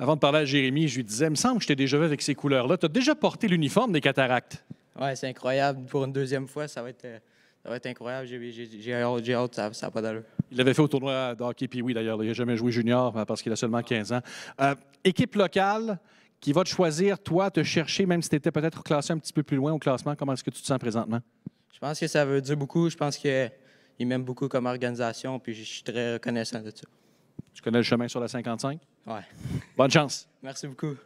Avant de parler à Jérémy, je lui disais, il me semble que je t'ai déjà vu avec ces couleurs-là. Tu as déjà porté l'uniforme des cataractes. Oui, c'est incroyable. Pour une deuxième fois, ça va être, euh, ça va être incroyable. J'ai hâte, ça n'a pas d'allure. Il avait fait au tournoi d'hockey, puis oui, d'ailleurs, il n'a jamais joué junior euh, parce qu'il a seulement 15 ans. Euh, équipe locale qui va te choisir, toi, te chercher, même si tu étais peut-être classé un petit peu plus loin au classement, comment est-ce que tu te sens présentement? Je pense que ça veut dire beaucoup. Je pense qu'il m'aime beaucoup comme organisation, puis je suis très reconnaissant de ça. Tu connais le chemin sur la 55? Ouais. Bonne chance. Merci beaucoup.